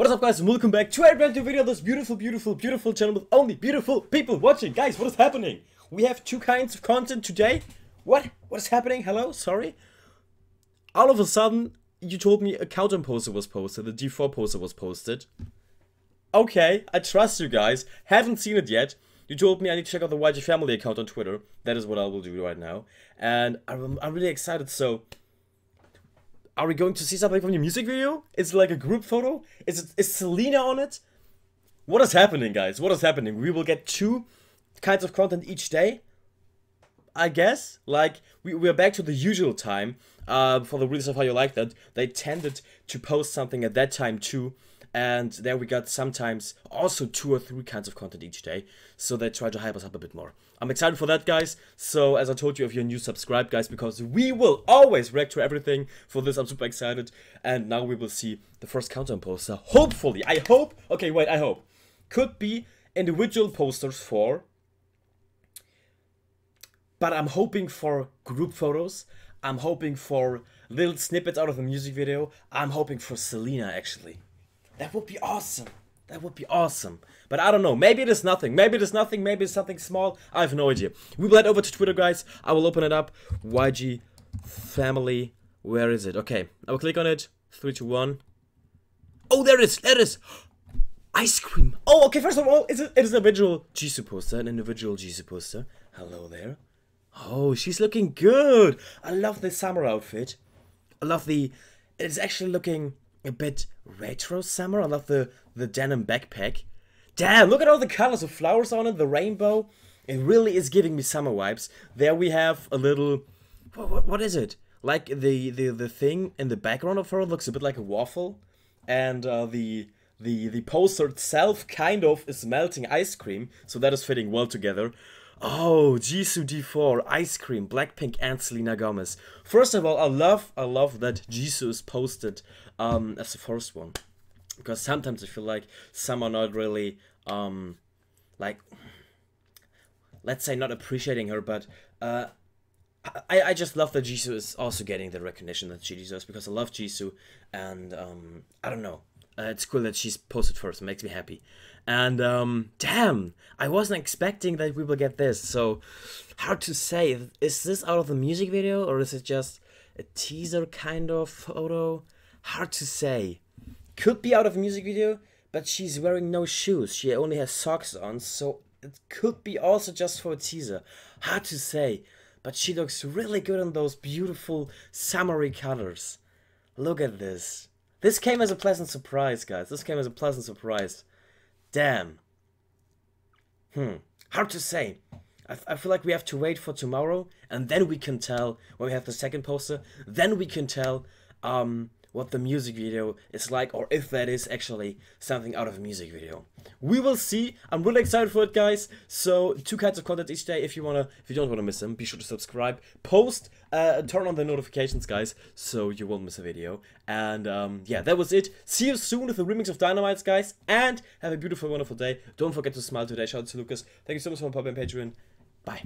What is up guys and welcome back to a brand new video on this beautiful, beautiful, beautiful channel with only beautiful people watching. Guys, what is happening? We have two kinds of content today. What? What is happening? Hello? Sorry? All of a sudden, you told me a countdown poster was posted, the D4 poster was posted. Okay, I trust you guys. Haven't seen it yet. You told me I need to check out the YG family account on Twitter. That is what I will do right now. And I'm, I'm really excited, so are we going to see something from the music video? It's like a group photo? Is, it, is Selena on it? What is happening, guys? What is happening? We will get two kinds of content each day. I guess. Like, we, we're back to the usual time uh, for the release of How You Like That. They tended to post something at that time too. And there we got sometimes also two or three kinds of content each day. So they tried to hype us up a bit more. I'm excited for that, guys. So as I told you, if you're new, subscribe, guys, because we will always react to everything. For this, I'm super excited. And now we will see the first countdown poster. Hopefully, I hope. Okay, wait, I hope. Could be individual posters for but I'm hoping for group photos. I'm hoping for little snippets out of the music video. I'm hoping for Selena, actually. That would be awesome. That would be awesome. But I don't know. Maybe it is nothing. Maybe it is nothing. Maybe it's something small. I have no idea. We will head over to Twitter, guys. I will open it up. YG family. Where is it? Okay. I will click on it. Three, two, one. Oh, there it is. There it is. Ice cream. Oh, okay. First of all, it is a visual Jisoo poster. An individual Jisoo poster. Hello there. Oh, she's looking good. I love the summer outfit. I love the... It's actually looking a bit retro summer. I love the, the denim backpack. Damn, look at all the colors of flowers on it, the rainbow. It really is giving me summer vibes. There we have a little... What, what, what is it? Like the, the, the thing in the background of her looks a bit like a waffle. And uh, the the the poster itself kind of is melting ice cream, so that is fitting well together. Oh, Jisoo D4, Ice Cream, Blackpink, and Selena Gomez. First of all, I love I love that Jisoo is posted um, as the first one, because sometimes I feel like some are not really um, like, let's say not appreciating her, but uh, I I just love that Jisoo is also getting the recognition that she deserves because I love Jisoo, and um, I don't know. Uh, it's cool that she's posted for It makes me happy. And um, damn, I wasn't expecting that we will get this. So hard to say. Is this out of the music video or is it just a teaser kind of photo? Hard to say. Could be out of a music video, but she's wearing no shoes. She only has socks on, so it could be also just for a teaser. Hard to say. But she looks really good in those beautiful summery colors. Look at this. This came as a pleasant surprise, guys. This came as a pleasant surprise. Damn. Hmm. Hard to say. I, I feel like we have to wait for tomorrow, and then we can tell when we have the second poster. Then we can tell um, what the music video is like or if that is actually something out of a music video. We will see. I'm really excited for it, guys. So two kinds of content each day. If you wanna, if you don't wanna miss them, be sure to subscribe, post, uh, turn on the notifications, guys, so you won't miss a video. And um, yeah, that was it. See you soon with the remix of Dynamites, guys, and have a beautiful, wonderful day. Don't forget to smile today. Shout out to Lucas. Thank you so much for popping Patreon. Bye.